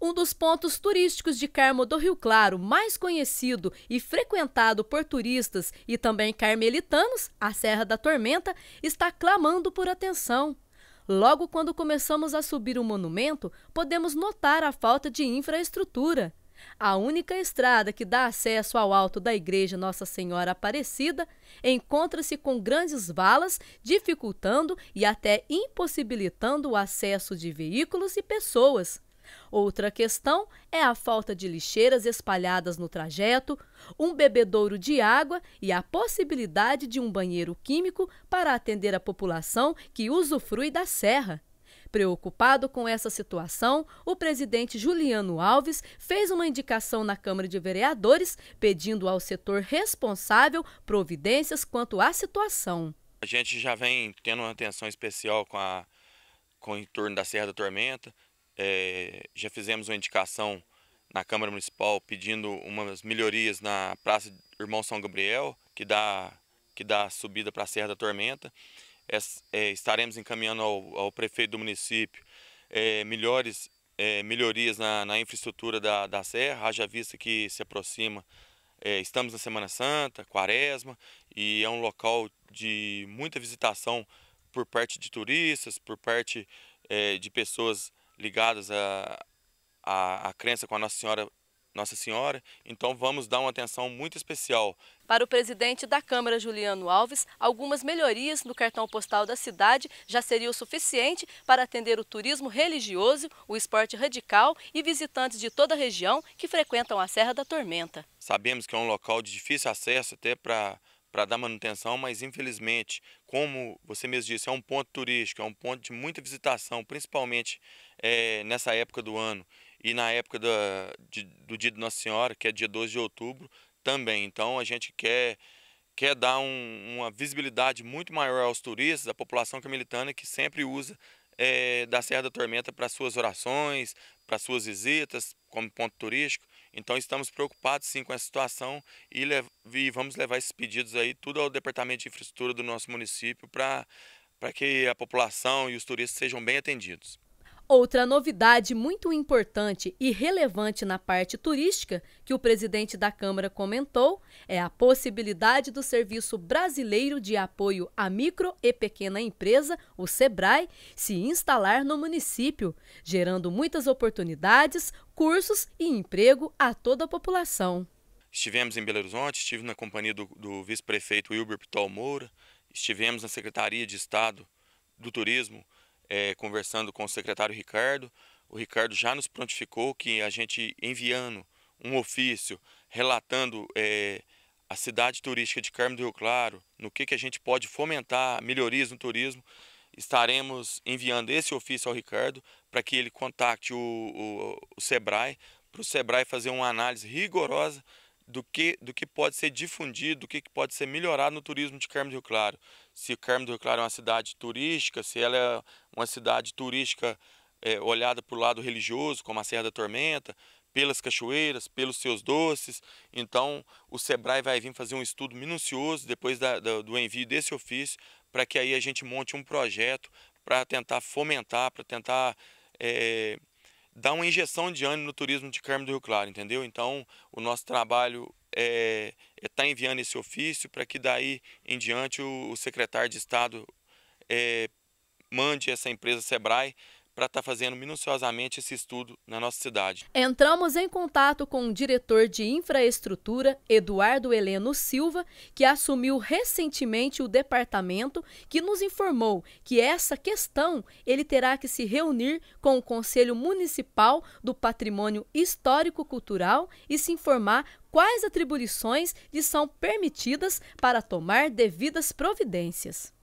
Um dos pontos turísticos de Carmo do Rio Claro mais conhecido e frequentado por turistas e também carmelitanos, a Serra da Tormenta, está clamando por atenção. Logo quando começamos a subir o monumento, podemos notar a falta de infraestrutura. A única estrada que dá acesso ao alto da igreja Nossa Senhora Aparecida encontra-se com grandes valas, dificultando e até impossibilitando o acesso de veículos e pessoas. Outra questão é a falta de lixeiras espalhadas no trajeto, um bebedouro de água e a possibilidade de um banheiro químico para atender a população que usufrui da serra. Preocupado com essa situação, o presidente Juliano Alves fez uma indicação na Câmara de Vereadores pedindo ao setor responsável providências quanto à situação. A gente já vem tendo uma atenção especial com a com o entorno da Serra da Tormenta, é, já fizemos uma indicação na Câmara Municipal pedindo umas melhorias na Praça Irmão São Gabriel, que dá, que dá subida para a Serra da Tormenta. É, é, estaremos encaminhando ao, ao, prefeito do município eh, melhores, melhorias na, na infraestrutura da, da, Serra, haja vista que se aproxima. estamos na Semana Santa, Quaresma, e é um local de muita visitação por parte de turistas, por parte de pessoas ligadas à a, a, crença com a Nossa Senhora, Nossa Senhora, então vamos dar uma atenção muito especial. Para o presidente da Câmara, Juliano Alves, algumas melhorias no cartão postal da cidade já seriam suficiente para atender o turismo religioso, o esporte radical e visitantes de toda a região que frequentam a Serra da Tormenta. Sabemos que é um local de difícil acesso até para para dar manutenção, mas infelizmente, como você mesmo disse, é um ponto turístico, é um ponto de muita visitação, principalmente é, nessa época do ano e na época da, de, do Dia de Nossa Senhora, que é dia 12 de outubro, também. Então a gente quer quer dar um, uma visibilidade muito maior aos turistas, à população camilitana que sempre usa é, da Serra da Tormenta para suas orações, para suas visitas como ponto turístico. Então estamos preocupados sim com essa situação e, e vamos levar esses pedidos aí tudo ao Departamento de Infraestrutura do nosso município para que a população e os turistas sejam bem atendidos. Outra novidade muito importante e relevante na parte turística que o presidente da Câmara comentou é a possibilidade do Serviço Brasileiro de Apoio à Micro e Pequena Empresa, o SEBRAE, se instalar no município, gerando muitas oportunidades, cursos e emprego a toda a população. Estivemos em Belo Horizonte, estive na companhia do, do vice-prefeito Wilber Pitol Moura, estivemos na Secretaria de Estado do Turismo é, conversando com o secretário Ricardo. O Ricardo já nos prontificou que a gente enviando um ofício relatando é, a cidade turística de Carmo do Rio Claro, no que, que a gente pode fomentar melhorias no turismo, estaremos enviando esse ofício ao Ricardo para que ele contacte o, o, o SEBRAE, para o SEBRAE fazer uma análise rigorosa do que, do que pode ser difundido, do que pode ser melhorado no turismo de Carmo do Rio Claro. Se Carmo do Rio Claro é uma cidade turística, se ela é uma cidade turística é, olhada para o lado religioso, como a Serra da Tormenta, pelas cachoeiras, pelos seus doces. Então, o SEBRAE vai vir fazer um estudo minucioso depois da, da, do envio desse ofício, para que aí a gente monte um projeto para tentar fomentar, para tentar é, dá uma injeção de ânimo no turismo de Carmo do Rio Claro, entendeu? Então, o nosso trabalho é estar é tá enviando esse ofício para que daí em diante o, o secretário de Estado é, mande essa empresa Sebrae para estar tá fazendo minuciosamente esse estudo na nossa cidade. Entramos em contato com o diretor de infraestrutura, Eduardo Heleno Silva, que assumiu recentemente o departamento, que nos informou que essa questão ele terá que se reunir com o Conselho Municipal do Patrimônio Histórico Cultural e se informar quais atribuições lhe são permitidas para tomar devidas providências.